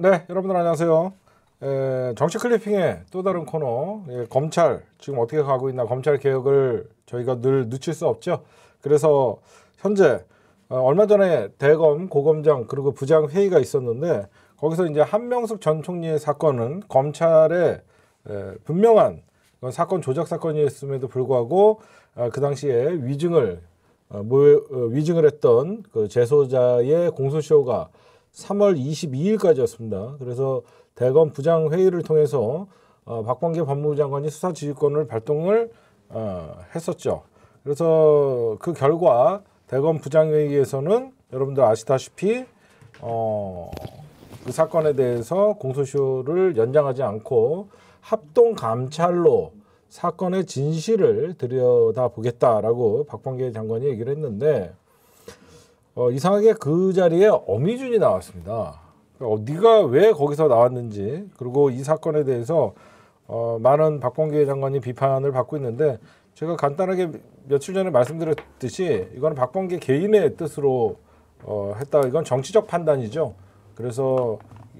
네, 여러분들 안녕하세요. 에, 예, 정치 클리핑의 또 다른 코너, 예, 검찰, 지금 어떻게 가고 있나, 검찰 개혁을 저희가 늘 늦출 수 없죠. 그래서 현재, 어, 얼마 전에 대검, 고검장, 그리고 부장 회의가 있었는데, 거기서 이제 한명숙 전 총리의 사건은 검찰의 에, 예, 분명한 사건 조작 사건이었음에도 불구하고, 어, 그 당시에 위증을, 어, 모, 어, 위증을 했던 그 제소자의 공소시효가 3월 22일까지였습니다. 그래서 대검 부장 회의를 통해서 어, 박범계 법무부 장관이 수사 지휘권을 발동을 어, 했었죠. 그래서 그 결과 대검 부장 회의에서는 여러분들 아시다시피 어, 그 사건에 대해서 공소시효를 연장하지 않고 합동 감찰로 사건의 진실을 들여다보겠다라고 박범계 장관이 얘기를 했는데 어, 이상하게 그 자리에 어미준이 나왔습니다. 어, 네가 왜 거기서 나왔는지 그리고 이 사건에 대해서 어, 많은 박범계 장관이 비판을 받고 있는데 제가 간단하게 며칠 전에 말씀드렸듯이 이건 박범계 개인의 뜻으로 어, 했다. 이건 정치적 판단이죠. 그래서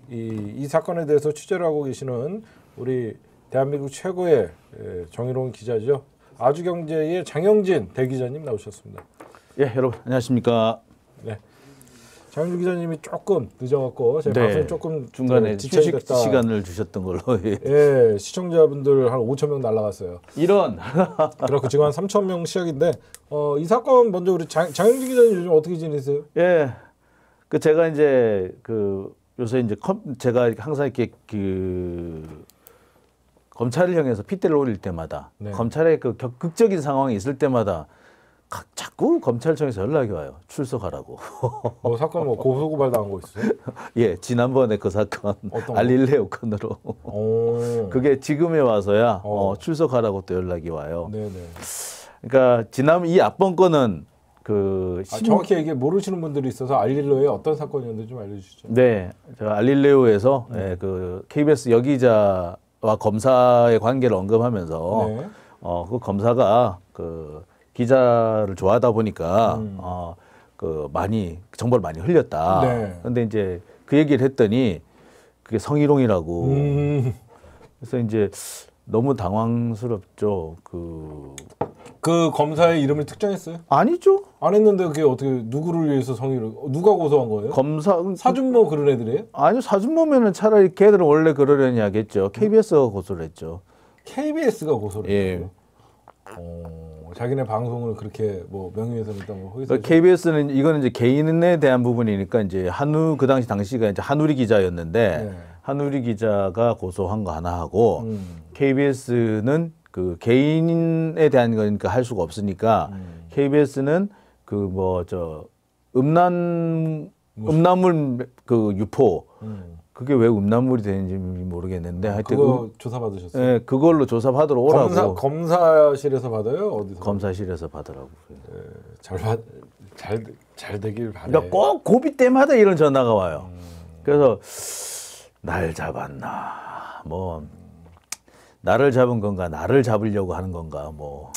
이, 이 사건에 대해서 취재를 하고 계시는 우리 대한민국 최고의 예, 정의로운 기자죠. 아주경제의 장영진 대기자님 나오셨습니다. 예, 여러분 안녕하십니까. 네. 장윤주 기자님이 조금 늦어갖고 제 네. 방송 조금 중간에 휴식 시간을 주셨던 걸로 예. 예 시청자분들 한 5천 명 날라갔어요. 이런 그렇고 지금 한 3천 명 시작인데 어, 이 사건 먼저 우리 장, 장윤주 기자님 요즘 어떻게 지내세요? 예, 그 제가 이제 그 요새 이제 컴, 제가 항상 이렇게 그 검찰을 향해서 핏대를 올릴 때마다 네. 검찰의 그 격, 극적인 상황이 있을 때마다 자꾸 검찰청에서 연락이 와요. 출석하라고. 뭐 사건 뭐 고소고발 당한 거 있어요? 예, 지난번에 그 사건 알릴레오 건으로. 어. 그게 지금에 와서야 어. 어, 출석하라고 또 연락이 와요. 네네. 네. 그러니까 지난 이 앞번 건은 그 아, 정확히 이게 모르시는 분들이 있어서 알릴레오의 어떤 사건이었는지 좀 알려주시죠. 네, 제 알릴레오에서 네. 예, 그 KBS 여기자와 검사의 관계를 언급하면서 네. 어, 그 검사가 그 기자를 좋아하다 보니까 음. 어, 그 많이 정보를 많이 흘렸다. 네. 근데 이제 그 얘기를 했더니 그게 성희롱이라고. 음. 그래서 이제 너무 당황스럽죠. 그. 그 검사의 이름을 특정했어요? 아니죠. 안 했는데 그게 어떻게 누구를 위해서 성희롱? 누가 고소한 거예요? 검사 그 사준모 그런 애들이에요? 아니요 사준모면은 차라리 걔들은 원래 그러려니 하겠죠. KBS가 음. 고소를 했죠. KBS가 고소를 예. 했죠요 어... 자기네 방송을 그렇게 뭐 명예훼손 했다고 뭐그러 KBS는 이거는 이제 개인에 대한 부분이니까 이제 한우 그 당시 당시가 이제 한우리 기자였는데 네. 한우리 기자가 고소한 거 하나 하고 음. KBS는 그 개인에 대한 거니까 할 수가 없으니까 음. KBS는 그 뭐 저 음란 음란물 그 유포 음. 그게 왜 음란물이 되는지 모르겠는데 아, 하여튼 그거 음, 조사 받으셨어요? 예, 그걸로 조사 받으러 오라고. 검사, 실에서 받아요? 어디서? 검사실에서 받으라고. 예, 잘잘잘 잘 되길 바래. 그러니까 꼭 고비 때마다 이런 전화가 와요. 음. 그래서 날 잡았나 뭐 나를 잡은 건가 나를 잡으려고 하는 건가 뭐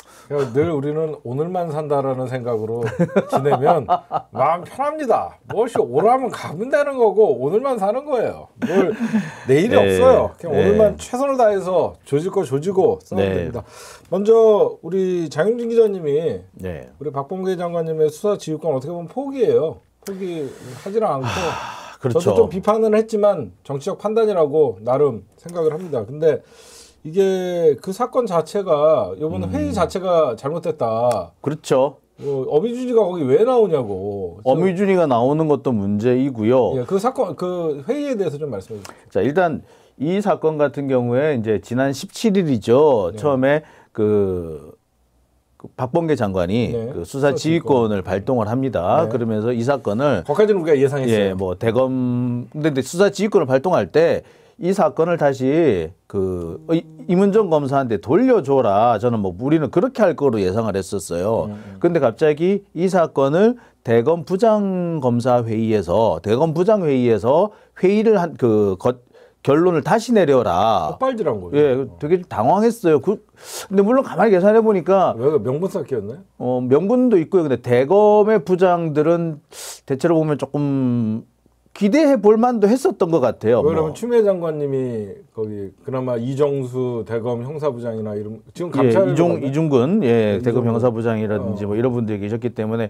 늘 우리는 오늘만 산다라는 생각으로 지내면 마음 편합니다. 무엇이 오라면 가면 되는 거고 오늘만 사는 거예요. 뭘 내일이 네. 없어요. 그냥 네. 오늘만 최선을 다해서 조질 거 조지고 싸면 네. 됩니다. 먼저 우리 장윤진 기자님이 네. 우리 박범계 장관님의 수사 지휘권 어떻게 보면 포기예요. 포기하지는 않고 아, 그렇죠. 저도 좀 비판을 했지만 정치적 판단이라고 나름 생각을 합니다. 근데 이게 그 사건 자체가 이번 음. 회의 자체가 잘못됐다. 그렇죠. 어, 어미준이가 거기 왜 나오냐고. 어미준이가 나오는 것도 문제이고요. 예, 그 사건 그 회의에 대해서 좀 말씀해 주세요. 자, 일단 이 사건 같은 경우에 이제 지난 17일이죠. 네. 처음에 그, 그 박범계 장관이 네. 그 수사 지휘권을 발동을 합니다. 네. 그러면서 이 사건을 거기까지는 우리가 예상했어요. 예, 뭐 대검 근데 수사 지휘권을 발동할 때이 사건을 다시 그이문정 검사한테 돌려줘라. 저는 뭐 우리는 그렇게 할 거로 예상을 했었어요. 음, 음. 근데 갑자기 이 사건을 대검 부장 검사 회의에서 대검 부장 회의에서 회의를 한 그 결론을 다시 내려라. 폭발질한 거예요. 예, 어. 되게 좀 당황했어요. 그, 근데 물론 가만히 계산해 보니까 왜 그 명분 쌓기였나요? 어, 명분도 있고요. 근데 대검의 부장들은 대체로 보면 조금 기대해 볼 만도 했었던 것 같아요. 왜냐면 뭐. 추미애 장관님이 거기 그나마 이정수 대검 형사부장이나 이런 지금 감찰 예, 이종 이중근 예 이중근. 대검 형사부장이라든지 뭐 어. 뭐 이런 분들이 계셨기 때문에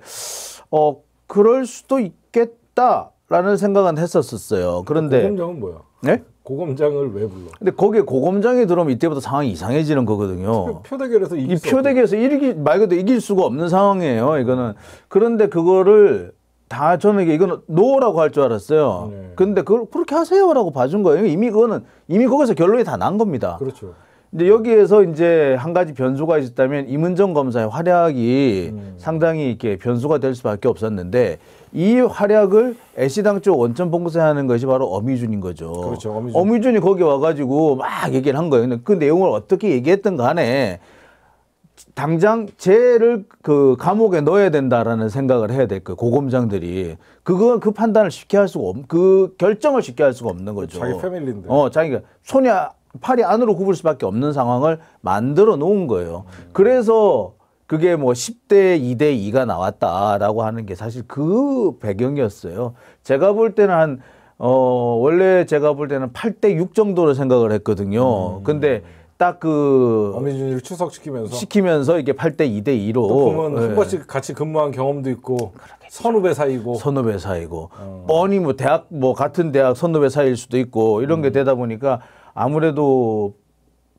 어 그럴 수도 있겠다라는 생각은 했었었어요. 그런데 고검장은 뭐야? 네? 고검장을 왜 불러? 근데 거기에 고검장이 들어오면 이때부터 상황이 이상해지는 거거든요. 표, 대결에서 이이 표대결에서 이기 말 그대로 이길 수가 없는 상황이에요. 이거는 그런데 그거를 다 저는 이게 이건 노라고 할 줄 알았어요. 네. 근데 그걸 그렇게 하세요라고 봐준 거예요. 이미 그거는 이미 거기서 결론이 다 난 겁니다. 그렇죠. 이제 여기에서 이제 한 가지 변수가 있었다면 임은정 검사의 활약이 음. 상당히 이렇게 변수가 될 수밖에 없었는데 이 활약을 애시당 쪽 원천 봉쇄하는 것이 바로 어미준인 거죠. 그렇죠. 어미준. 어미준이 거기 와가지고 막 얘기를 한 거예요. 그 내용을 어떻게 얘기했든 간에 당장 쟤를 그 감옥에 넣어야 된다라는 생각을 해야 될 거예요. 고검장들이 그거 그 판단을 쉽게 할 수가 없, 그 결정을 쉽게 할 수가 없는 거죠. 자기 패밀리인데. 어, 자기가 손이 아, 팔이 안으로 굽을 수밖에 없는 상황을 만들어 놓은 거예요. 음. 그래서 그게 뭐 10대 2대 2가 나왔다라고 하는 게 사실 그 배경이었어요. 제가 볼 때는 한 어, 원래 제가 볼 때는 8대 6 정도로 생각을 했거든요. 음. 근데 딱그 어미준이를 추석시키면서 시키면서 이게 8대 2대 2로 보면 네. 한 번씩 같이 근무한 경험도 있고 그러겠죠. 선후배 사이고 선후배 사이고 어. 뻔히 뭐 대학 뭐 같은 대학 선후배 사이일 수도 있고 이런 음. 게 되다 보니까 아무래도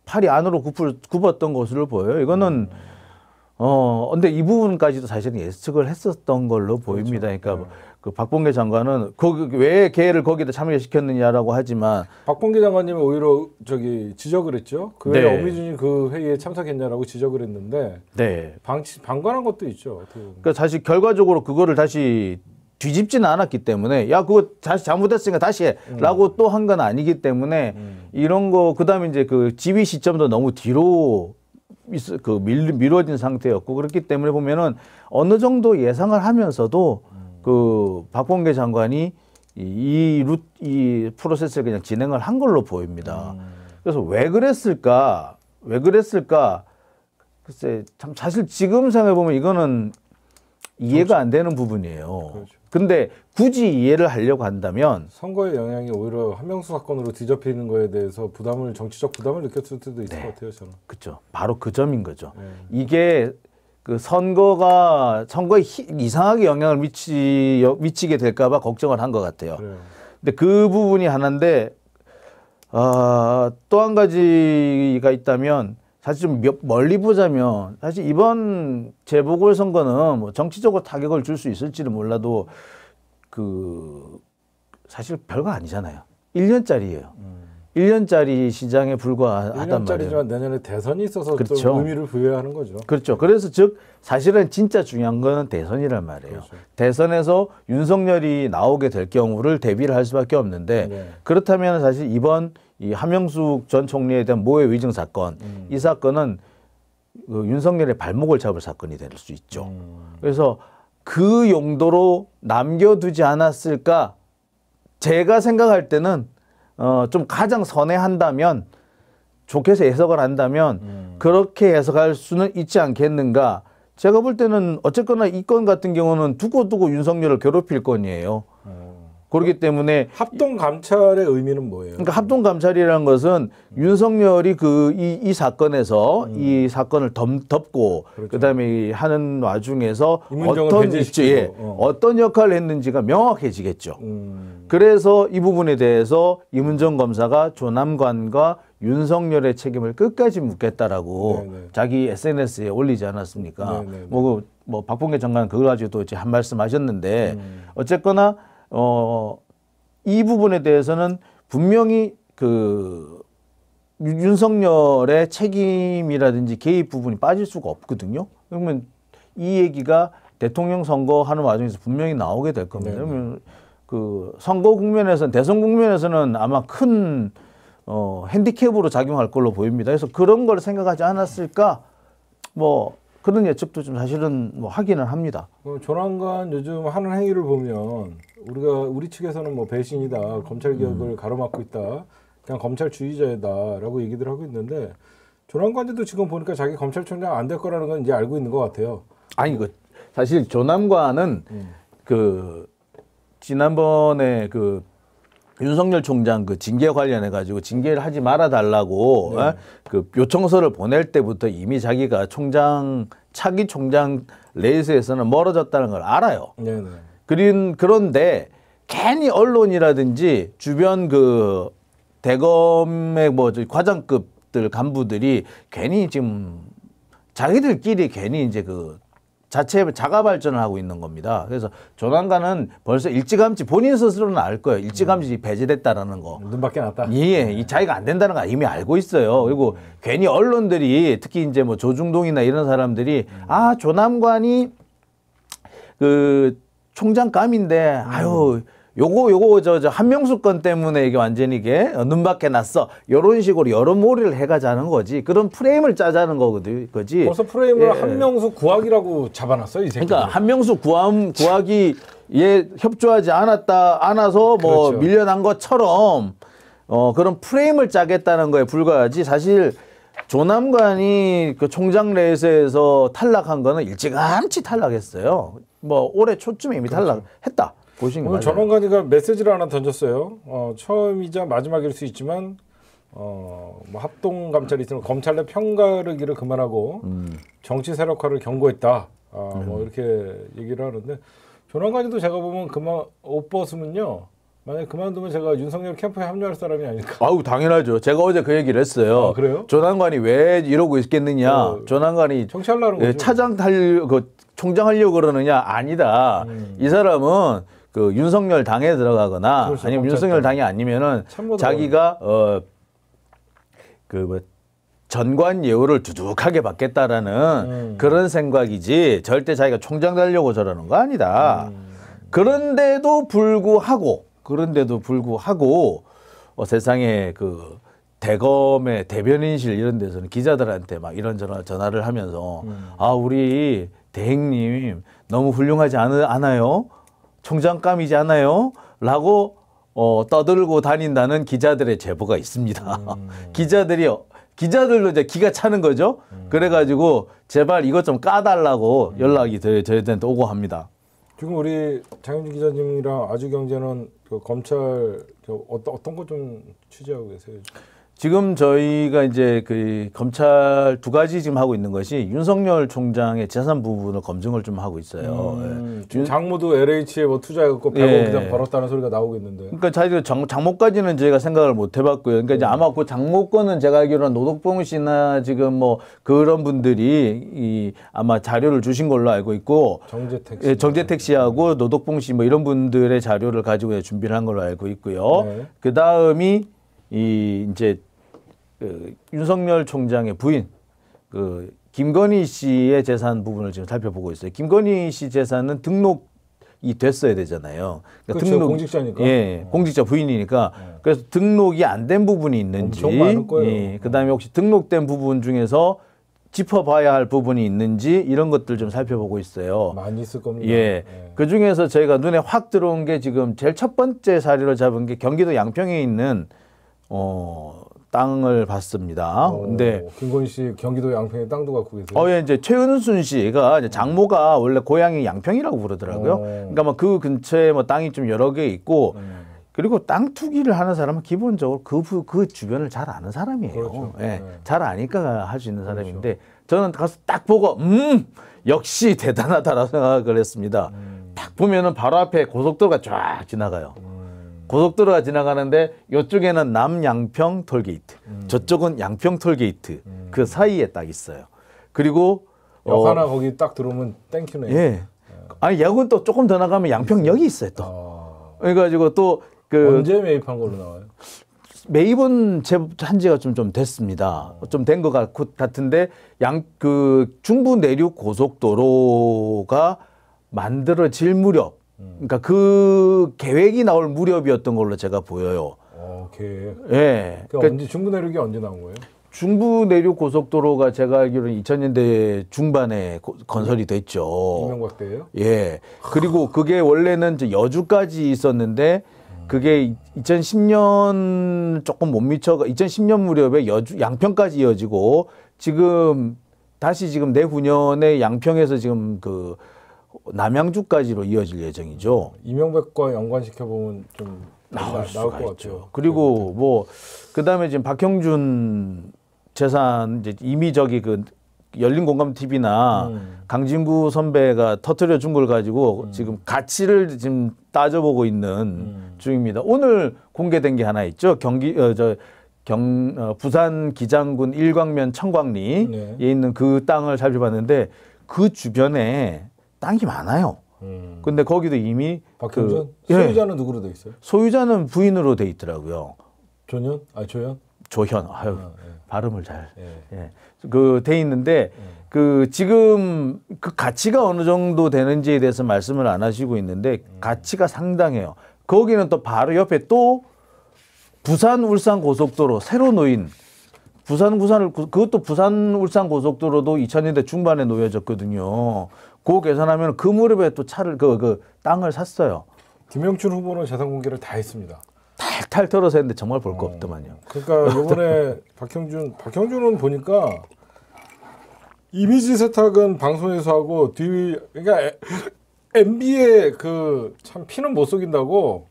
팔이 안으로 굽을, 굽었던 것으로 보여요. 이거는 음. 어 근데 이 부분까지도 사실은 예측을 했었던 걸로 그렇죠. 보입니다. 그렇죠. 그러니까 네. 그 박봉계 장관은 거기 왜 개를 거기다 참여시켰느냐라고 하지만 박봉계 장관님이 오히려 저기 지적을 했죠. 그 네. 어미준이 그 회의에 참석했냐라고 지적을 했는데 네. 방 방관한 것도 있죠. 그러니까 사실 결과적으로 그거를 다시 뒤집지는 않았기 때문에 야 그거 다시 잘못됐으니까 다시 해라고 음. 또한 건 아니기 때문에 음. 이런 거 그다음에 이제 그지휘 시점도 너무 뒤로 그 밀, 미뤄진 상태였고 그렇기 때문에 보면은 어느 정도 예상을 하면서도 그 박범계 장관이 이, 루트, 이 프로세스를 그냥 진행을 한 걸로 보입니다. 음. 그래서 왜 그랬을까? 왜 그랬을까? 글쎄, 참 사실 지금 생각해보면 이거는 이해가 안 되는 부분이에요. 그렇죠. 근데 굳이 이해를 하려고 한다면 선거의 영향이 오히려 한명수 사건으로 뒤덮이는 거에 대해서 부담을 정치적 부담을 느꼈을 때도 있을 네. 것 같아요, 저는. 그렇죠. 바로 그 점인 거죠. 네. 이게 그 선거가 선거에 희, 이상하게 영향을 미치 미치게 될까봐 걱정을 한 것 같아요. 그 근데 그 부분이 하나인데 어, 아, 또한 가지가 있다면 사실 좀 멀리 보자면 사실 이번 재보궐 선거는 뭐 정치적으로 타격을 줄 수 있을지는 몰라도 그 사실 별거 아니잖아요. 1년짜리예요. 음. 1년짜리 시장에 불과하단 말이에요. 1년짜리지만 내년에 대선이 있어서 그렇죠. 좀 의미를 부여하는 거죠. 그렇죠. 그래서 즉 사실은 진짜 중요한 거는 대선이란 말이에요. 그렇죠. 대선에서 윤석열이 나오게 될 경우를 대비를 할 수밖에 없는데 네. 그렇다면 사실 이번 이 한명숙 전 총리에 대한 모해 위증 사건 음. 이 사건은 그 윤석열의 발목을 잡을 사건이 될 수 있죠. 음. 그래서 그 용도로 남겨두지 않았을까 제가 생각할 때는 어, 좀 가장 선회한다면 좋게서 해석을 한다면 음. 그렇게 해석할 수는 있지 않겠는가. 제가 볼 때는 어쨌거나 이 건 같은 경우는 두고두고 윤석열을 괴롭힐 건이에요. 음. 그렇기 때문에 합동 감찰의 의미는 뭐예요? 그러니까 합동 감찰이라는 것은 음. 윤석열이 그이 이 사건에서 음. 이 사건을 덮, 덮고 그렇죠. 그다음에 하는 와중에서 어떤 입지, 예, 어. 어떤 역할을 했는지가 명확해지겠죠. 음. 그래서 이 부분에 대해서 이문정 검사가 조남관과 윤석열의 책임을 끝까지 묻겠다라고 네네. 자기 SNS에 올리지 않았습니까? 네네. 뭐, 그, 뭐 박봉계 장관 은 그걸 가지고 도 이제 한 말씀 하셨는데 음. 어쨌거나 어, 이 부분에 대해서는 분명히 그 윤석열의 책임이라든지 개입 부분이 빠질 수가 없거든요. 그러면 이 얘기가 대통령 선거 하는 와중에서 분명히 나오게 될 겁니다. 그러면 그 선거 국면에서는 대선 국면에서는 아마 큰 어, 핸디캡으로 작용할 걸로 보입니다. 그래서 그런 걸 생각하지 않았을까 뭐 그런 예측도 좀 사실은 뭐 하기는 합니다. 조랑관 요즘 하는 행위를 보면 우리가 우리 측에서는 뭐 배신이다 검찰 개혁을 음. 가로막고 있다 그냥 검찰 주의자다라고 얘기들 하고 있는데 조남관도 지금 보니까 자기 검찰총장 안 될 거라는 건 이제 알고 있는 것 같아요. 아니 그 사실 조남관은 음. 그 지난번에 그 윤석열 총장 그 징계 관련해 가지고 징계를 하지 말아 달라고 네. 어? 그 요청서를 보낼 때부터 이미 자기가 총장 차기 총장 레이스에서는 멀어졌다는 걸 알아요. 네. 네. 그린 그런데 괜히 언론이라든지 주변 그 대검의 뭐 과장급들 간부들이 괜히 지금 자기들끼리 괜히 이제 그 자체 자가 발전을 하고 있는 겁니다. 그래서 조만간은 벌써 일찌감치 본인 스스로는 알 거예요. 일찌감치 음. 배제됐다라는 거. 눈밖에 났다. 예, 예, 이 자기가 네. 안 된다는 거 이미 알고 있어요. 그리고 음. 괜히 언론들이 특히 이제 뭐 조중동이나 이런 사람들이 음. 아 조남관이 그 총장감인데 아유. 음. 요거 요거 저, 저한명숙건 때문에 이게 완전히 이게 어, 눈밖에 났어. 요런 식으로 여러 모리를 해가자는 거지. 그런 프레임을 짜자는 거거든, 거지. 벌써 프레임을 예, 한명수 구하기라고 잡아놨어요, 이새 그러니까 한명숙 구함 구하기 예 협조하지 않았다, 않아서 뭐 그렇죠. 밀려난 것처럼 어 그런 프레임을 짜겠다는 거에 불과하지. 사실 조남관이 그 총장 내이스에서 탈락한 거는 일찌감치 탈락했어요. 뭐 올해 초쯤에 이미 그렇죠. 탈락했다. 보신 오늘 전원관이가 메시지를 하나 던졌어요. 어, 처음이자 마지막일 수 있지만 어, 뭐 합동 감찰이 있으면 검찰 내평가르기를 그만하고 음. 정치 세력화를 경고했다. 아, 뭐 음. 뭐 이렇게 얘기를 하는데 전원관이도 제가 보면 그만 옷 벗으면요. 만약 그만두면 제가 윤석열 캠프에 합류할 사람이 아닐까? 아우 당연하죠. 제가 어제 그 얘기를 했어요. 아, 그래요? 조난관이 왜 이러고 있겠느냐? 어, 조난관이 정치하려는 예, 거 차장 탈그 총장 하려고 그러느냐? 아니다. 음. 이 사람은 그 윤석열 당에 들어가거나 그렇죠, 아니면 윤석열 당이 아니면은 자기가 어 그뭐 어, 전관 예우를 두둑하게 받겠다라는 음. 그런 생각이지 절대 자기가 총장 되려고 저러는 거 아니다. 음. 그런데도 불구하고 그런데도 불구하고 어, 세상에 그 대검의 대변인실 이런 데서는 기자들한테 막 이런 전화 전화를 하면서 음. 아 우리 대행님 너무 훌륭하지 않, 않아요? 총장감이지 않아요? 라고 어, 떠들고 다닌다는 기자들의 제보가 있습니다. 음. 기자들이 기자들도 이제 기가 차는 거죠. 음. 그래가지고 제발 이것 좀 까달라고 음. 연락이 저희들한테 오고 합니다. 지금 우리 장윤주 기자님이랑 아주경제는 그 검찰 어떤 어떤 거 좀 취재하고 계세요? 지금 저희가 이제 그 검찰 두 가지 지금 하고 있는 것이 윤석열 총장의 재산 부분을 검증을 좀 하고 있어요. 음, 예. 장모도 LH에 뭐 투자해갖고 100억 예. 이상 벌었다는 소리가 나오고 있는데. 그러니까 자기가 장, 장모까지는 저희가 생각을 못 해봤고요. 그러니까 이제 음. 아마 그 장모권은 제가 알기로는 노덕봉 씨나 지금 뭐 그런 분들이 이 아마 자료를 주신 걸로 알고 있고. 정재택 예, 씨. 예, 정재택 씨하고 음. 노덕봉 씨 뭐 이런 분들의 자료를 가지고 준비를 한 걸로 알고 있고요. 네. 그 다음이 이 이제 그 윤석열 총장의 부인 그 김건희 씨의 재산 부분을 지금 살펴보고 있어요. 김건희 씨 재산은 등록이 됐어야 되잖아요. 그러니까 그렇죠, 등록 공직자니까. 예, 예. 공직자 부인이니까. 네. 그래서 등록이 안 된 부분이 있는지, 예, 어. 그다음에 혹시 등록된 부분 중에서 짚어봐야 할 부분이 있는지 이런 것들 좀 살펴보고 있어요. 많이 있을 겁니다. 예. 네. 그 중에서 저희가 눈에 확 들어온 게 지금 제일 첫 번째 사례로 잡은 게 경기도 양평에 있는 어 땅을 봤습니다. 오, 어, 근데 김건 씨 경기도 양평에 땅도 갖고 계세요? 어, 예, 이제 최은순 씨가 이제 음. 장모가 원래 고향이 양평이라고 그러더라고요. 오. 어. 그러니까 뭐 그 근처에 뭐 땅이 좀 여러 개 있고 음. 그리고 땅 투기를 하는 사람은 기본적으로 그, 그 주변을 잘 아는 사람이에요. 그렇죠. 예, 네. 잘 아니까 할 수 있는 사람인데 그렇죠. 저는 가서 딱 보고 음 역시 대단하다라고 생각을 했습니다. 음. 딱 보면은 바로 앞에 고속도로가 쫙 지나가요. 음. 고속도로가 지나가는데 이쪽에는 남양평 톨게이트, 음. 저쪽은 양평 톨게이트 음. 그 사이에 딱 있어요. 그리고 역 어, 하나 거기 딱 들어오면 땡큐네. 예. 예. 아니 역은 또 조금 더 나가면 양평역이 음. 있어요 또. 아. 그래가지고 또그 언제 매입한 걸로 나와요? 매입은 제한 지가 좀, 좀 됐습니다. 어... 좀된 것 같은데 양 그 중부 내륙 고속도로가 만들어질 무렵 그러니까 그 계획이 나올 무렵이었던 걸로 제가 보여요. 어, 계획. 예. 그러니까, 그러니까 언제 중부 내륙이 언제 나온 거예요? 중부 내륙 고속도로가 제가 알기로는 2000년대 중반에 고, 건설이 됐죠. 이명박 때예요? 예. 그리고 그게 원래는 여주까지 있었는데 그게 2010년 조금 못 미쳐가 2010년 무렵에 여주 양평까지 이어지고 지금 다시 지금 내후년에 양평에서 지금 그 남양주까지로 이어질 예정이죠. 이명백과 연관시켜 보면 좀 나올, 나올 것 있죠. 같아요. 그리고 네, 그렇죠. 뭐 그다음에 지금 박형준 재산 이제 이미 저기 그 열린 공감 TV나 음. 강진구 선배가 터트려 준 걸 가지고 음. 지금 가치를 지금 따져보고 있는 음. 중입니다. 오늘 공개된 게 하나 있죠. 경기 어, 저 경, 어, 부산 기장군 일광면 청광리에 네. 있는 그 땅을 살펴봤는데 그 주변에 딴게 많아요. 음. 근데 거기도 이미 박형준 그, 예. 소유자는 예. 누구로 돼 있어요? 소유자는 부인으로 돼 있더라고요. 조년? 아 조현? 조현. 아, 아유 아, 예. 발음을 잘. 예. 예. 그돼 있는데 예. 그 지금 그 가치가 어느 정도 되는지에 대해서 말씀을 안 하시고 있는데 음. 가치가 상당해요. 거기는 또 바로 옆에 또 부산 울산 고속도로 새로 놓인 부산 부산을 그것도 부산 울산 고속도로도 2000년대 중반에 놓여졌거든요. 그 계산하면 그 무렵에 또 차를 그, 그 땅을 샀어요. 김영춘 후보는 재산 공개를 다 했습니다. 탈탈 털어서 했는데 정말 볼거 어, 없더만요. 그러니까 이번에 박형준 박형준은 보니까 이미지 세탁은 방송에서 하고 뒤 그러니까 MB의 그참 피는 못 속인다고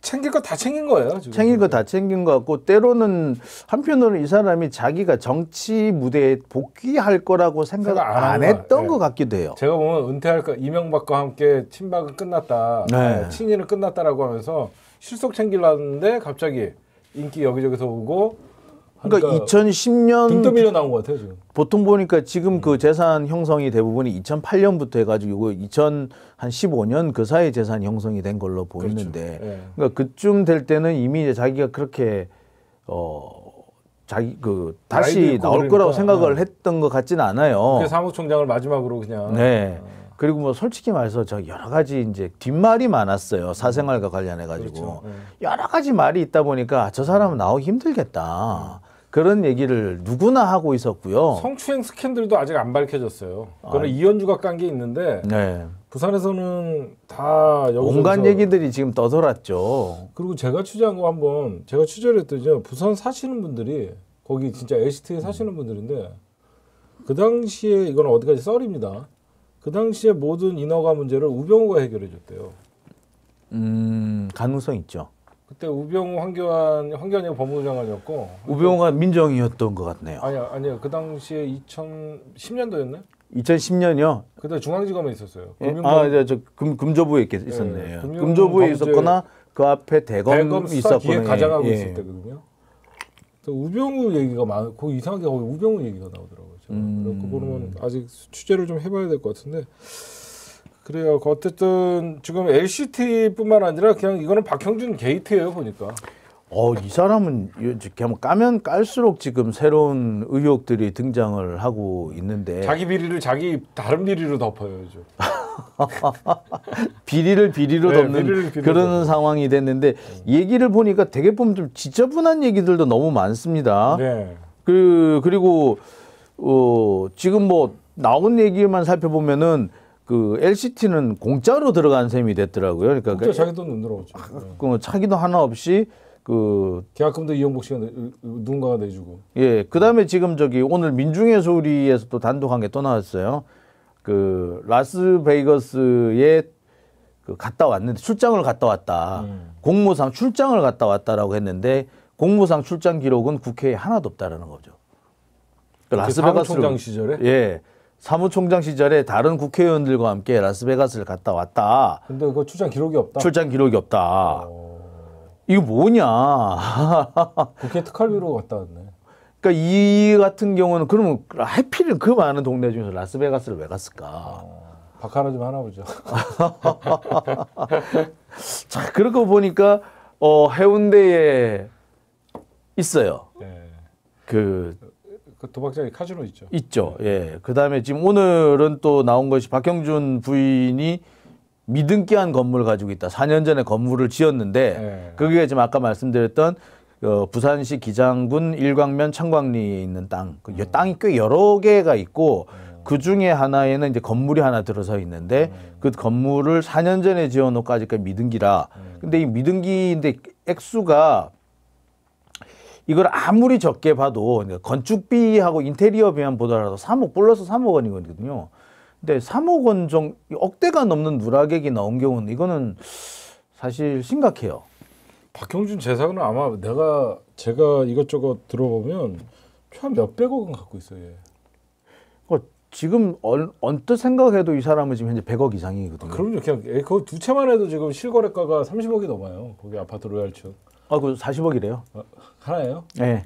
챙길 거 다 챙긴 거예요. 지금. 챙길 거 다 챙긴 것 같고 때로는 한편으로는 이 사람이 자기가 정치 무대에 복귀할 거라고 생각을 안, 안 했던 네. 것 같기도 해요. 제가 보면 은퇴할 거 이명박과 함께 친박은 끝났다, 네. 아, 친일은 끝났다라고 하면서 실속 챙기려는데 갑자기 인기 여기저기서 오고 그러니까, 그러니 2010년 등 떠밀려 나온 것 같아요 지금. 보통 보니까 지금 음. 그 재산 형성이 대부분이 2008년부터 해가지고 2015년 그 사이 재산 형성이 된 걸로 그렇죠. 보이는데 그렇죠. 예. 그러니까 그쯤 될 때는 이미 이제 자기가 그렇게 어 자기 그 다시 나올 거라고 생각을 어. 했던 것 같지는 않아요. 사무총장을 마지막으로 그냥. 네. 어. 그리고 뭐 솔직히 말해서 저 여러 가지 이제 뒷말이 많았어요. 음. 사생활과 관련해 가지고 그렇죠. 네. 여러 가지 말이 있다 보니까 아, 저 사람은 나오기 힘들겠다. 음. 그런 얘기를 누구나 하고 있었고요. 성추행 스캔들도 아직 안 밝혀졌어요. 그거 아. 이현주가 깐 게 있는데 네. 부산에서는 다 온갖 얘기들이 지금 떠돌았죠. 그리고 제가 취재한 거 한번 제가 취재를 했더니 부산 사시는 분들이 거기 진짜 에시트에 음. 사시는 분들인데 그 당시에 이건 어디까지 썰입니다. 그 당시에 모든 인허가 문제를 우병우가 해결해 줬대요. 음 가능성 있죠. 그때 우병우 황교안 황교안이 법무부 장관이었고 우병우가 민정이었던 것 같네요. 아니요 아니요 그 당시에 2010년도였나요? 2010년이요. 그때 중앙지검에 있었어요. 예? 금융범... 아, 이제 저 금, 금조부에 있, 었네요 예, 예. 예. 금조부에 범죄... 있었거나 그 앞에 대검, 있었거나 가져가고 예. 있을 때거든요. 우병우 얘기가 많고 이상하게 우병우 얘기가 나오더라고요. 음... 그러면 아직 취재를 좀 해봐야 될 것 같은데 그래요. 그 어쨌든 지금 LCT뿐만 아니라 그냥 이거는 박형준 게이트예요 보니까. 어, 이 사람은 그냥 까면 깔수록 지금 새로운 의혹들이 등장을 하고 있는데 자기 비리를 자기 다른 비리로 덮어요, 요즘. 비리를 비리로 네, 덮는 비리를 비리로 그런 덮어 상황이 됐는데 음. 얘기를 보니까 되게 보면 좀 지저분한 얘기들도 너무 많습니다. 네. 그 그리고 어, 지금 뭐 나온 얘기만 살펴보면은 그 LCT는 공짜로 들어간 셈이 됐더라고요. 그러니까 공짜 자기 돈 들어오죠. 그 아, 네. 차기도 하나 없이 그 계약금도 이영복 씨가 누군가가 내주고. 예. 그다음에 지금 저기 오늘 민중의 소리에서 또 단독한 게 또 나왔어요. 그 라스베이거스에 그 갔다 왔는데 출장을 갔다 왔다. 음. 공무상 출장을 갔다 왔다라고 했는데 공무상 출장 기록은 국회에 하나도 없다라는 거죠. 그 라스베가스 총장 시절에. 예. 사무총장 시절에 다른 국회의원들과 함께 라스베가스를 갔다 왔다. 근데 그 출장 기록이 없다. 출장 기록이 없다. 어... 이거 뭐냐? 국회 특활비로 갔다 왔네. 그러니까 이 같은 경우는 그러면 해필은 그 많은 동네 중에서 라스베가스를 왜 갔을까? 어... 바카라 좀 하나 보죠. 자, 그러고 보니까 어 해운대에 있어요. 네. 그그 도박장이 카지노 있죠. 있죠. 예. 그다음에 지금 오늘은 또 나온 것이 박형준 부인이 미등기한 건물 을 가지고 있다. 4년 전에 건물을 지었는데 예. 그게 지금 아까 말씀드렸던 어, 부산시 기장군 일광면 창광리에 있는 땅. 그 음. 땅이 꽤 여러 개가 있고 음. 그 중에 하나에는 이제 건물이 하나 들어서 있는데 음. 그 건물을 4년 전에 지어놓고 아직까지 미등기라. 음. 근데 이 미등기인데 액수가 이걸 아무리 적게 봐도 그러니까 건축비하고 인테리어비만 보더라도 3억 플러스 3억 원이거든요. 근데 3억 원 정도 억대가 넘는 누락액이 나온 경우는 이거는 사실 심각해요. 박형준 재산은 아마 내가 제가 이것저것 들어보면 한 몇백억은 갖고 있어요. 얘. 그러니까 지금 언, 언뜻 생각해도 이 사람은 지금 현재 100억 이상이거든요. 아, 그럼요. 그냥 예, 그두 채만 해도 지금 실거래가가 30억이 넘어요. 거기 아파트 로얄층. 아, 그 40억이래요. 어, 하나예요? 네.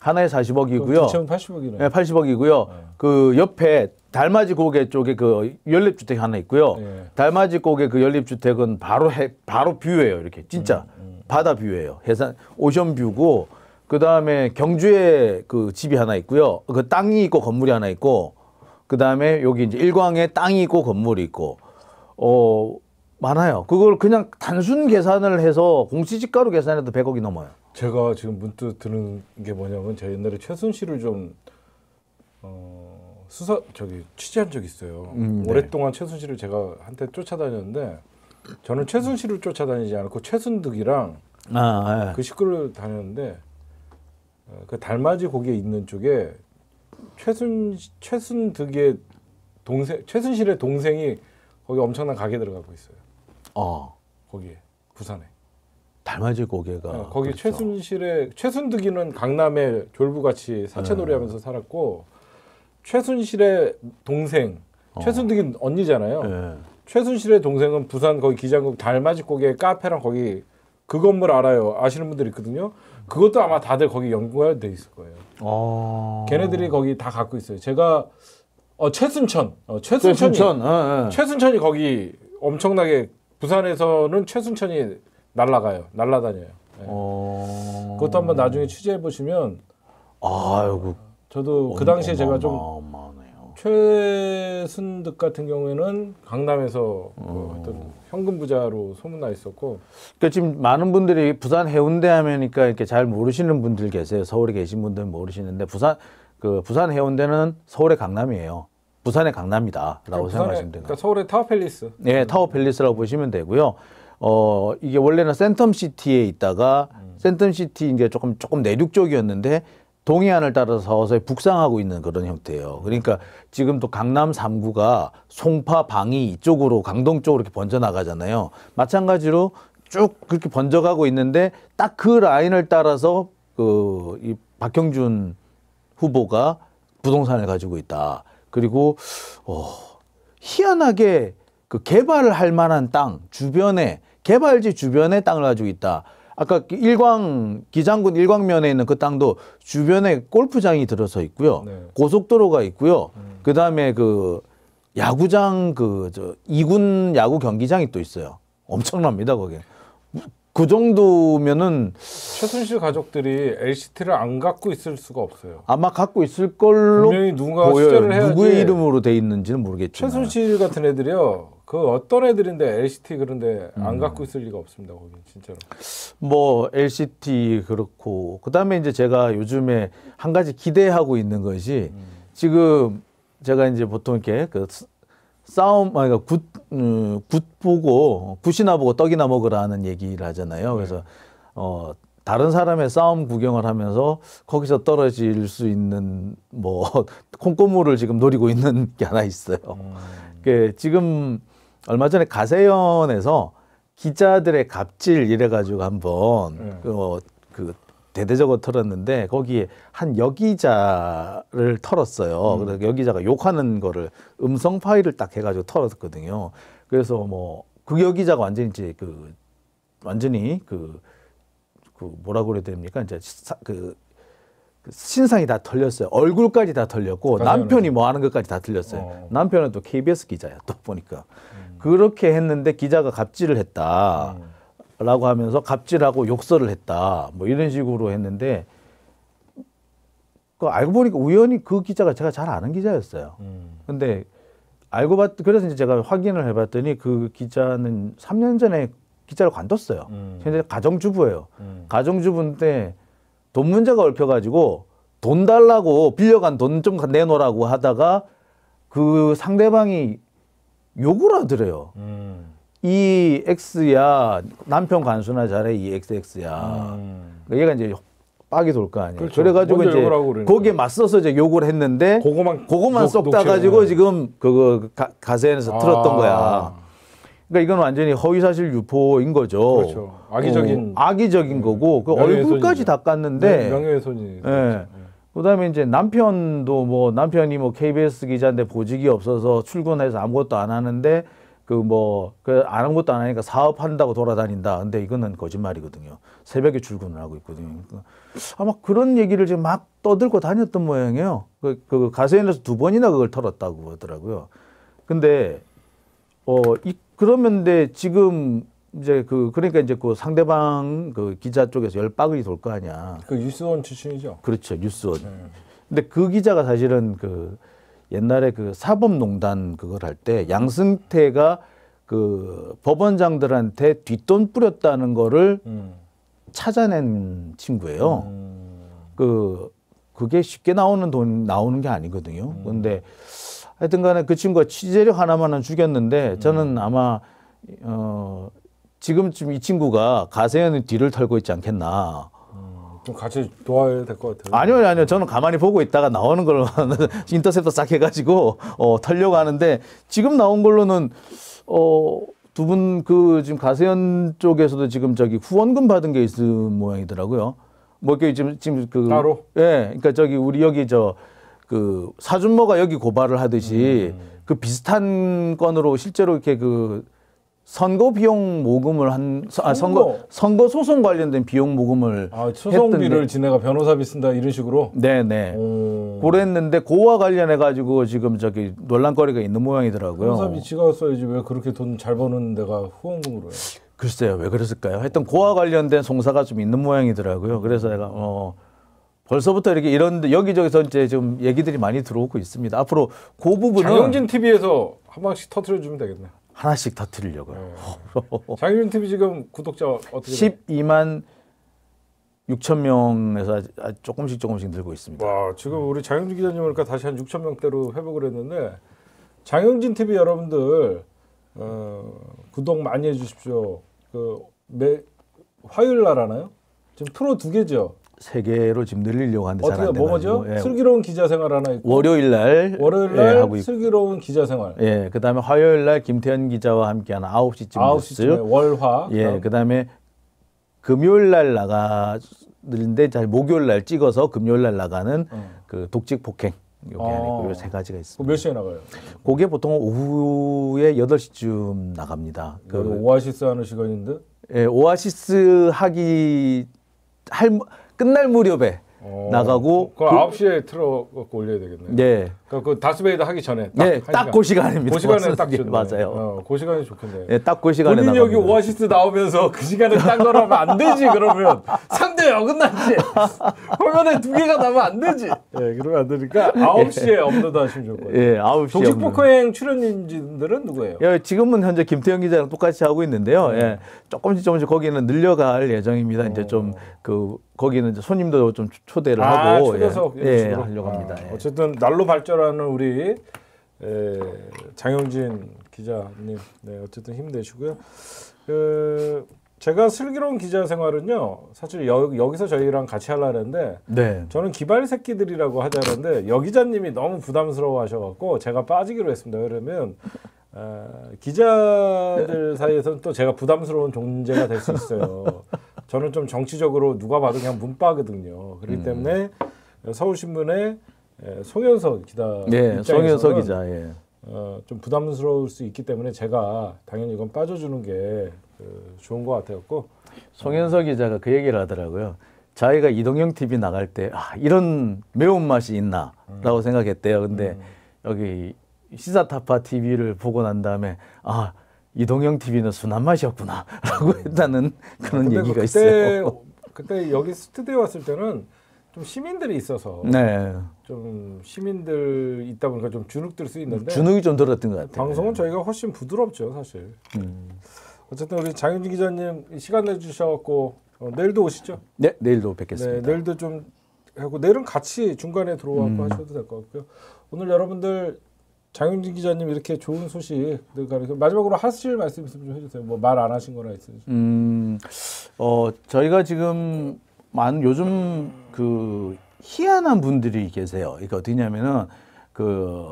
하나에 40억이고요. 80억이네요. 네, 예, 80억이고요. 네. 예. 그 옆에 달맞이 고개 쪽에 그 연립주택 하나 있고요. 네. 달맞이 고개 그 연립주택은 바로 해, 바로 뷰예요. 이렇게 진짜 음, 음. 바다 뷰예요. 해산 오션 뷰고 그 다음에 경주에 그 집이 하나 있고요. 그 땅이 있고 건물이 하나 있고 그 다음에 여기 이제 일광에 땅이 있고 건물이 있고 어 많아요. 그걸 그냥 단순 계산을 해서 공시지가로 계산해도 100억이 넘어요. 제가 지금 문득 드는 게 뭐냐면 제가 옛날에 최순실을 좀 어, 수사 저기 취재한 적이 있어요. 음, 네. 오랫동안 최순실을 제가 한테 쫓아다녔는데 저는 최순실을 쫓아다니지 않고 최순득이랑 아, 네. 그 식구를 다녔는데 어, 그 달맞이 고개 있는 쪽에 최순 최순득의 동생 최순실의 동생이 거기 엄청난 가게 들어가고 있어요. 어. 거기에 부산에. 달맞이 고개가. 네, 거기 그렇죠. 최순실의 최순득이는 강남에 졸부같이 사채놀이하면서 네. 살았고 최순실의 동생 어. 최순득이 언니잖아요. 네. 최순실의 동생은 부산 거기 기장국 달맞이 고개 카페랑 거기 그 건물 알아요. 아시는 분들 있거든요. 그것도 아마 다들 거기 연관돼 있을 거예요. 어... 걔네들이 거기 다 갖고 있어요. 제가 어 최순천, 어, 최순천이 최순천, 아, 아. 최순천이 거기 엄청나게 부산에서는 최순천이 날라가요. 날라다녀요. 네. 어... 그것도 한번 나중에 취재해 보시면 아유그 저도 그 당시에 제가 좀 어마어마하네요. 최순득 같은 경우에는 강남에서 그 어... 그 어떤 현금 부자로 소문나 있었고 그러니까 지금 많은 분들이 부산 해운대 하면니까 이렇게 잘 모르시는 분들 계세요. 서울에 계신 분들은 모르시는데 부산 그 부산 해운대는 서울의 강남이에요. 부산의 강남이다라고 네, 생각하시면 됩니다. 그러니까 서울의 타워 팰리스. 네, 타워 팰리스라고 보시면 되고요. 어 이게 원래는 센텀 시티에 있다가 음. 센텀 시티 이제 조금 조금 내륙 쪽이었는데 동해안을 따라서 서서히 북상하고 있는 그런 형태예요. 그러니까 지금도 강남 3구가 송파, 방이 이쪽으로 강동 쪽으로 이렇게 번져 나가잖아요. 마찬가지로 쭉 그렇게 번져가고 있는데 딱 그 라인을 따라서 그 이 박형준 후보가 부동산을 가지고 있다. 그리고 어, 희한하게 그개발할 만한 땅 주변에 개발지 주변에 땅을 가지고 있다. 아까 일광 기장군 일광면에 있는 그 땅도 주변에 골프장이 들어서 있고요. 네. 고속도로가 있고요. 음. 그다음에 그 야구장 그저 이군 야구 경기장이 또 있어요. 엄청납니다, 거기. 그 정도면은 최순실 가족들이 LCT를 안 갖고 있을 수가 없어요. 아마 갖고 있을 걸로 분명히 누가 보여요. 해야 누구의 이름으로 돼 있는지는 모르겠지만 최순실 같은 애들이요. 그 어떤 애들인데 LCT 그런데 안 음. 갖고 있을 리가 없습니다. 거기 진짜로. 뭐 LCT 그렇고 그다음에 이제 제가 요즘에 한 가지 기대하고 있는 것이 음. 지금 제가 이제 보통 이렇게 그 싸움 아니 까 그러니까 굿, 음, 굿 보고 굿이나 보고 떡이나 먹으라는 얘기를 하잖아요. 네. 그래서 어 다른 사람의 싸움 구경을 하면서 거기서 떨어질 수 있는 뭐 콩고물을 지금 노리고 있는 게 하나 있어요. 음. 그 지금 얼마 전에 가세연에서 기자들의 갑질 이래가지고 한번 음. 어, 그 대대적으로 털었는데 거기에 한 여기자를 털었어요. 음. 그래서 여기자가 욕하는 거를 음성 파일을 딱 해가지고 털었거든요. 그래서 뭐 그 여기자가 완전히 이제 그 완전히 그, 그뭐라 그래야 됩니까? 이제 사, 그, 그 신상이 다 털렸어요. 얼굴까지 다 털렸고 맞아요, 남편이 뭐 하는 것까지 다 털렸어요. 어. 남편은 또 KBS 기자야 또 보니까 음. 그렇게 했는데 기자가 갑질을 했다. 음. 라고 하면서 갑질하고 욕설을 했다. 뭐 이런 식으로 했는데 그 알고 보니까 우연히 그 기자가 제가 잘 아는 기자였어요. 음. 근데 알고 봤 그래서 이제 제가 확인을 해봤더니 그 기자는 3년 전에 기자를 관뒀어요. 음. 현재 가정주부예요. 음. 가정주부인데 돈 문제가 얽혀가지고 돈 달라고 빌려간 돈 좀 내놓으라고 하다가 그 상대방이 욕을 하더래요. 음. 이 X야 남편 간수나 잘해 이 XX야. 음. 그러니까 얘가 이제 빡이 돌거 아니에요. 그렇죠. 그래가지고 이제 그러니까. 거기에 맞서서 이제 욕을 했는데 고구만 그거만 쏙 따가지고 지금 그거 가, 가세에서 아. 틀었던 거야. 그러니까 이건 완전히 허위사실 유포인 거죠. 그렇죠. 악의적인 어, 악의적인 거고 그 얼굴까지 닦았는데 네, 명예훼손이. 네. 예. 그다음에 이제 남편도 뭐 남편이 뭐 KBS 기자인데 보직이 없어서 출근해서 아무것도 안 하는데 그뭐그아는것도안 하니까 사업한다고 돌아다닌다. 근데 이거는 거짓말이거든요. 새벽에 출근을 하고 있거든요. 그러니까 아마 그런 얘기를 지금 막 떠들고 다녔던 모양이에요. 그, 그 가세인에서 두 번이나 그걸 털었다고 하더라고요. 근데 어 이 그러면데 지금 이제 그 그러니까 이제 그 상대방 그 기자 쪽에서 열박이 돌 거 아니야. 그 뉴스원 출신이죠. 그렇죠, 뉴스원. 네. 근데 그 기자가 사실은 그 옛날에 그 사법농단 그걸 할 때 양승태가 그 법원장들한테 뒷돈 뿌렸다는 거를 음. 찾아낸 친구예요. 음. 그 그게 쉽게 나오는 돈 나오는 게 아니거든요. 음. 근데 하여튼 간에 그 친구가 취재력 하나만은 죽였는데 음. 저는 아마 어 지금쯤 이 친구가 가세현의 뒤를 털고 있지 않겠나. 좀 같이 도와야 될 것 같아요. 아니요, 아니요. 저는 가만히 보고 있다가 나오는 걸로 인터셉터 싹 해가지고 어, 털려고 하는데 지금 나온 걸로는 어, 두 분 그 지금 가세현 쪽에서도 지금 저기 후원금 받은 게 있는 모양이더라고요. 뭐 이렇게 지금 지금 그 따로 예, 그러니까 저기 우리 여기 저 그 사준모가 여기 고발을 하듯이 음. 그 비슷한 건으로 실제로 이렇게 그 선거 비용 모금을 한 아, 선거 아, 선거, 선거 소송 관련된 비용 모금을 아, 소송비를 지내가 변호사비 쓴다 이런 식으로 네네 네. 오. 그랬는데 고와 관련해 가지고 지금 저기 논란거리가 있는 모양이더라고요. 변호사비 지가 써야지 왜 그렇게 돈 잘 버는 데가 후원금으로 해? 글쎄요 왜 그랬을까요? 하여튼 고와 관련된 송사가 좀 있는 모양이더라고요. 그래서 내가 어 벌써부터 이렇게 이런 여기저기서 이제 좀 얘기들이 많이 들어오고 있습니다. 앞으로 그 부분은 장영진 TV에서 한 방씩 터트려 주면 되겠네요. 하나씩 터트리려고요. 네. 음. 장윤 TV 지금 구독자 어떻게 12만 6천 명에서 조금씩 조금씩 늘고 있습니다. 와, 지금 우리 장영진 기자님 그니까 다시 한 6천 명대로 회복을 했는데 장영진 TV 여러분들 어, 구독 많이 해주십시오. 그 매 화요일 날 하나요? 지금 프로 두 개죠. 세 개로 지금 늘리려고 하는데 어떻게 뭐죠? 예. 슬기로운 기자 생활 하나 있고 월요일 날 월요일 날 예, 슬기로운 기자 생활. 예, 그다음에 화요일 날 김태현 기자와 함께하는 9시쯤 9시쯤 월화. 예, 그다음에 금요일 날 나가는데 목요일 날 찍어서 금요일 날 나가는 어. 그 독직 폭행. 요게 아니고 요세 가지가 있습니다. 몇 시에 나가요? 그게 보통 오후에 8시쯤 나갑니다. 그 오아시스 하는 시간인데? 예, 오아시스 하기 할 뭐- 끝날 무렵에 어, 나가고 그 9시에 틀어 갖고 올려야 되겠네요. 네. 그, 그 다스베이더 하기 전에 딱, 네, 예, 딱그 시간입니다. 그 시간에 딱 좋네. 맞아요. 어, 그 시간이 좋겠네요. 네, 예, 딱그 시간에 본인 여기 오아시스 나오면서 그 시간에 딱 걸으면 안 되지 그러면 3대 어긋나지. 화면에 두 개가 나면 안 되지. 예, 네, 그러면 안 되니까 9시에 예. 업로드 하시면 좋을 것 같아요. 시 정식 포커행 출연진들은 누구예요? 예, 지금은 현재 김태형 기자랑 똑같이 하고 있는데요. 음. 예, 조금씩 조금씩 거기는 늘려갈 예정입니다. 음. 이제 어. 좀그 거기는 이제 손님도 좀 초대를 아, 하고 초대석 예, 예, 하려고 합니다. 아, 어쨌든 날로 발전 돌아는 우리 에, 장영진 기자님, 네 어쨌든 힘내시고요. 그 제가 슬기로운 기자 생활은요, 사실 여, 기서 저희랑 같이 하려는데, 네. 저는 기발 새끼들이라고 하자는데 여 기자님이 너무 부담스러워하셔갖고 제가 빠지기로 했습니다. 그러면 어, 아, 기자들 사이에서는 또 제가 부담스러운 존재가 될 수 있어요. 저는 좀 정치적으로 누가 봐도 그냥 문빠거든요. 그렇기 음. 때문에 서울신문에 예, 송현석 기자 네, 송현석 기자 예. 어, 좀 부담스러울 수 있기 때문에 제가 당연히 이건 빠져주는 게 그, 좋은 것 같았고 송현석 어. 기자가 그 얘기를 하더라고요. 자기가 이동영 TV 나갈 때 아, 이런 매운맛이 있나라고 음. 생각했대요. 근데 음. 여기 시사타파 TV를 보고 난 다음에 아 이동영 TV는 순한 맛이었구나라고 음. 했다는 그런 그 얘기가 그때, 있어요. 그때 여기 스튜디오 왔을 때는 좀 시민들이 있어서 네. 좀 시민들 있다 보니까 좀 주눅들 수 있는데 주눅이 좀 들었던 것 같아요. 방송은 네. 저희가 훨씬 부드럽죠, 사실. 음. 어쨌든 우리 장윤진 기자님 시간 내주셔갖고 어, 내일도 오시죠? 네, 내일도 뵙겠습니다. 네, 내일도 좀 하고 내일은 같이 중간에 들어와서 음. 하셔도 될 것 같고요. 오늘 여러분들 장윤진 기자님 이렇게 좋은 소식 들가르쳐 마지막으로 하실 말씀 있으면 좀 해주세요. 뭐 말 안 하신 거나 있으면. 음, 어 저희가 지금 많은 요즘 그 희한한 분들이 계세요. 그러니까 어떻게냐면은 그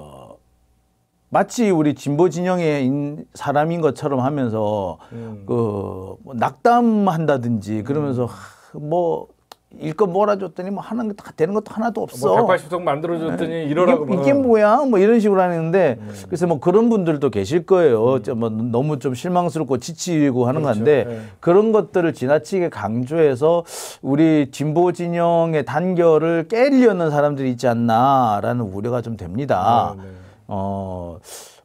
마치 우리 진보 진영의 사람인 것처럼 하면서 음. 그 뭐 낙담한다든지 그러면서 음. 뭐 일거 몰아줬더니 뭐 하는 것다 되는 것도 하나도 뭐 없어. 뭐 180석 만들어줬더니 네. 이러라고 이게, 이게 뭐. 뭐야? 뭐 이런 식으로 하는데 음. 그래서 뭐 그런 분들도 계실 거예요. 음. 뭐 너무 좀 실망스럽고 지치고 하는 그렇죠. 건데 네. 그런 것들을 지나치게 강조해서 우리 진보 진영의 단결을 깨려는 사람들이 있지 않나라는 우려가 좀 됩니다. 네, 네. 어.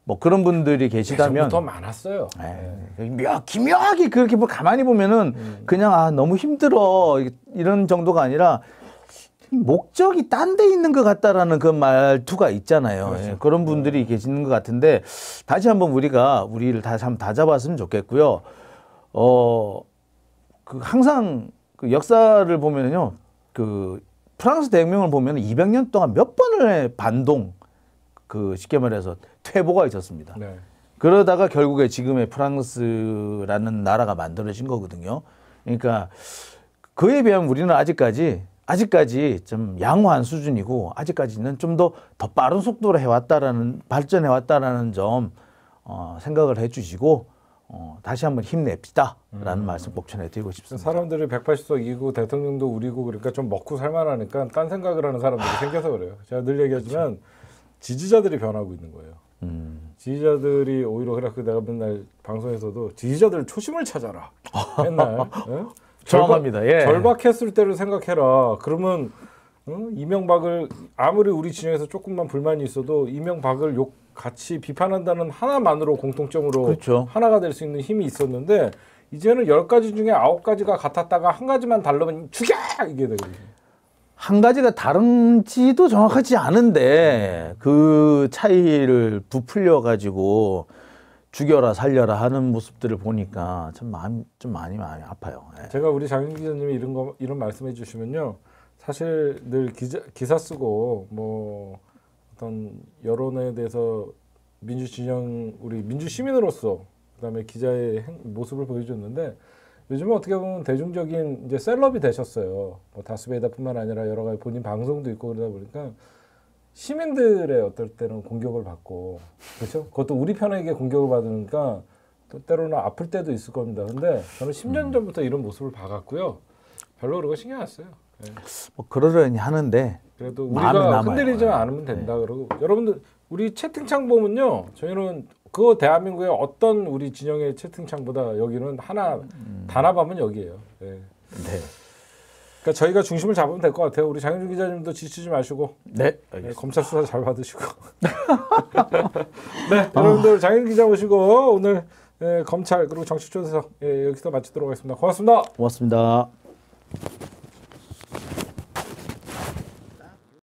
뭐 그런 분들이 계시다면 더 많았어요. 에이, 네. 기묘하게 그렇게 뭐 가만히 보면은 음. 그냥 아 너무 힘들어 이런 정도가 아니라 목적이 딴 데 있는 것 같다라는 그 말투가 있잖아요. 예, 그렇죠. 예, 그런 분들이 음. 계시는 것 같은데 다시 한번 우리가 우리를 다참 다잡았으면 좋겠고요. 어, 그 항상 그 역사를 보면요, 은그 프랑스 대혁명을 보면 200년 동안 몇 번의 반동, 그 쉽게 말해서 퇴보가 있었습니다. 네. 그러다가 결국에 지금의 프랑스라는 나라가 만들어진 거거든요. 그러니까 그에 비하면 우리는 아직까지 아직까지 좀 양호한 수준이고 아직까지는 좀 더 더 빠른 속도로 해왔다라는 발전해왔다라는 점 어, 생각을 해주시고 어, 다시 한번 힘냅시다라는 음. 말씀 꼭 전해드리고 싶습니다. 사람들이 180석 이고 대통령도 우리고 그러니까 좀 먹고 살만하니까 딴 생각을 하는 사람들이 아. 생겨서 그래요. 제가 늘 그렇죠. 얘기하지만 그치. 지지자들이 변하고 있는 거예요. 지지자들이 오히려 그래 그 내가 맨날 방송에서도 지지자들 초심을 찾아라 맨날 예? 정합니다 예. 절박했을 때를 생각해라. 그러면 응? 어? 이명박을 아무리 우리 진영에서 조금만 불만이 있어도 이명박을 욕 같이 비판한다는 하나만으로 공통점으로 그렇죠. 하나가 될 수 있는 힘이 있었는데 이제는 열 가지 중에 아홉 가지가 같았다가 한 가지만 달라면 죽여 이게 되거든요. 한 가지가 다른지도 정확하지 않은데 그 차이를 부풀려 가지고 죽여라 살려라 하는 모습들을 보니까 참 마음 좀 많이 많이 아파요. 네. 제가 우리 장윤 기자님이 이런 거 이런 말씀해 주시면요. 사실 늘 기자, 기사 쓰고 뭐 어떤 여론에 대해서 민주 진영 우리 민주 시민으로서 그다음에 기자의 모습을 보여줬는데 요즘은 어떻게 보면 대중적인 이제 셀럽이 되셨어요. 뭐 다스베이다뿐만 아니라 여러 가지 본인 방송도 있고 그러다 보니까 시민들의 어떨 때는 공격을 받고 그렇죠? 그것도 우리 편에게 공격을 받으니까 또 때로는 아플 때도 있을 겁니다. 근데 저는 10년 음. 전부터 이런 모습을 봐갔고요. 별로 그러고 신경 안 써요. 네. 뭐 그러려니 하는데 그래도 우리가 흔들리지 네. 않으면 된다 네. 그러고 여러분들 우리 채팅창 보면요 저희는 그 대한민국의 어떤 우리 진영의 채팅창보다 여기는 하나 음. 단합하면 여기예요. 네. 네. 그러니까 저희가 중심을 잡으면 될 것 같아요. 우리 장윤준 기자님도 지치지 마시고. 네. 네 검찰 수사 잘 받으시고. 네. 여러분들 어. 장윤준 기자 오시고 오늘 예, 검찰 그리고 정치조사 예, 여기서 마치도록 하겠습니다. 고맙습니다. 고맙습니다.